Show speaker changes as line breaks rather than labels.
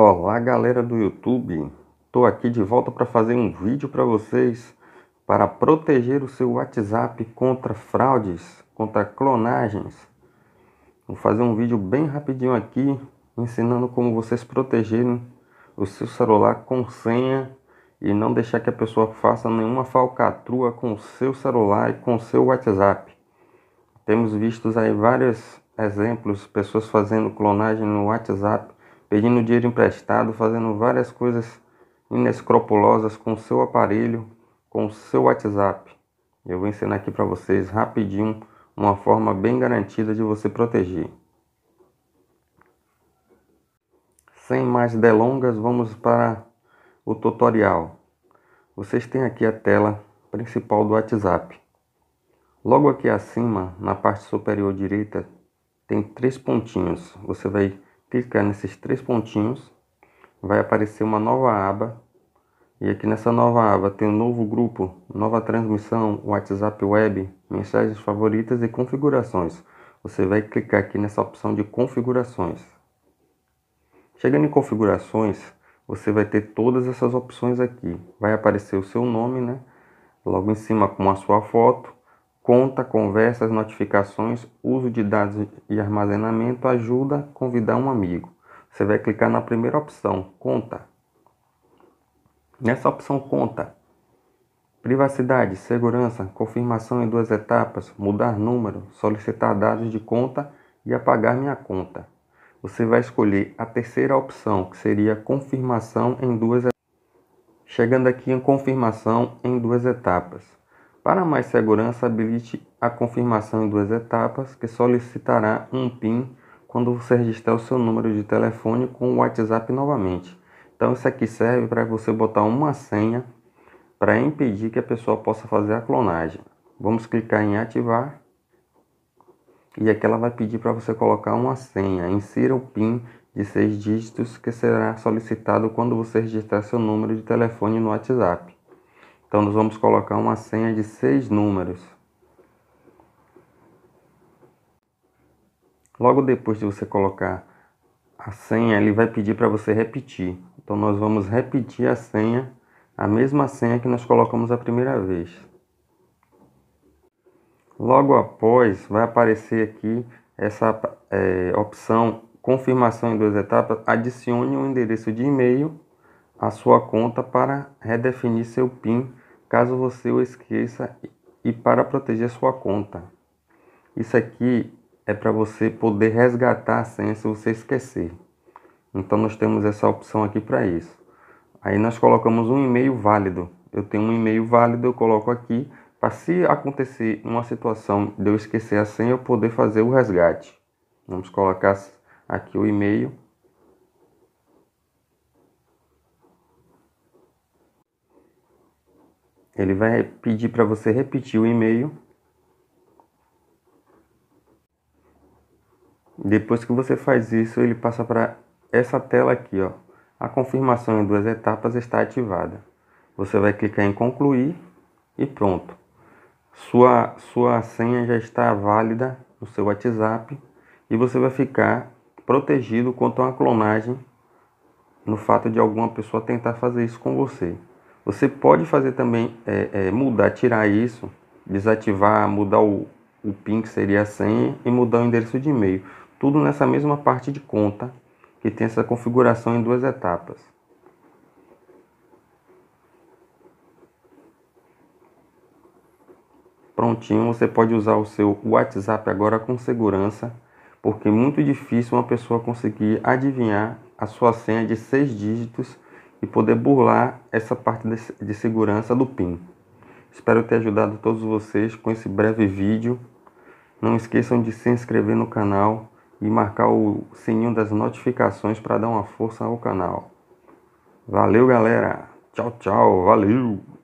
Olá galera do YouTube, estou aqui de volta para fazer um vídeo para vocês para proteger o seu WhatsApp contra fraudes, contra clonagens. Vou fazer um vídeo bem rapidinho aqui ensinando como vocês protegerem o seu celular com senha e não deixar que a pessoa faça nenhuma falcatrua com o seu celular e com o seu WhatsApp. Temos vistos aí vários exemplos, de pessoas fazendo clonagem no WhatsApp pedindo dinheiro emprestado, fazendo várias coisas inescrupulosas com o seu aparelho, com o seu WhatsApp. Eu vou ensinar aqui para vocês rapidinho uma forma bem garantida de você proteger. Sem mais delongas, vamos para o tutorial. Vocês têm aqui a tela principal do WhatsApp. Logo aqui acima, na parte superior direita, tem três pontinhos. Você vai clicar nesses três pontinhos, vai aparecer uma nova aba. E aqui nessa nova aba tem um novo grupo, nova transmissão, WhatsApp Web, mensagens favoritas e configurações. Você vai clicar aqui nessa opção de configurações. Chegando em configurações, você vai ter todas essas opções aqui. Vai aparecer o seu nome, né? Logo em cima com a sua foto, conta, conversas, notificações, uso de dados e armazenamento, ajuda, convidar um amigo. Você vai clicar na primeira opção, conta. Nessa opção conta, privacidade, segurança, confirmação em duas etapas, mudar número, solicitar dados de conta e apagar minha conta. Você vai escolher a terceira opção, que seria confirmação em duas etapas. Chegando aqui em confirmação em duas etapas. Para mais segurança, habilite a confirmação em duas etapas, que solicitará um PIN quando você registrar o seu número de telefone com o WhatsApp novamente. Então isso aqui serve para você botar uma senha para impedir que a pessoa possa fazer a clonagem. Vamos clicar em ativar e aqui ela vai pedir para você colocar uma senha. Insira o PIN de seis dígitos que será solicitado quando você registrar seu número de telefone no WhatsApp. Então nós vamos colocar uma senha de seis números. Logo depois de você colocar a senha, ele vai pedir para você repetir. Então nós vamos repetir a senha, a mesma senha que nós colocamos a primeira vez. Logo após, vai aparecer aqui essa é, opção confirmação em duas etapas, adicione um endereço de e-mail à sua conta para redefinir seu PIN caso você o esqueça e para proteger sua conta. Isso aqui é para você poder resgatar a senha se você esquecer. Então nós temos essa opção aqui para isso. Aí nós colocamos um e-mail válido. Eu tenho um e-mail válido, eu coloco aqui para se acontecer uma situação de eu esquecer a senha, eu poder fazer o resgate. Vamos colocar aqui o e-mail Ele vai pedir para você repetir o e-mail. Depois que você faz isso, ele passa para essa tela aqui, ó. A confirmação em duas etapas está ativada. Você vai clicar em concluir e pronto. Sua sua senha já está válida no seu WhatsApp e você vai ficar protegido contra uma clonagem no fato de alguma pessoa tentar fazer isso com você. Você pode fazer também, é, é, mudar, tirar isso, desativar, mudar o, o PIN, que seria a senha, e mudar o endereço de e-mail. Tudo nessa mesma parte de conta, que tem essa configuração em duas etapas. Prontinho, você pode usar o seu WhatsApp agora com segurança, porque é muito difícil uma pessoa conseguir adivinhar a sua senha de seis dígitos e poder burlar essa parte de segurança do PIN. Espero ter ajudado todos vocês com esse breve vídeo. Não esqueçam de se inscrever no canal e marcar o sininho das notificações para dar uma força ao canal. Valeu, galera. Tchau, tchau. Valeu.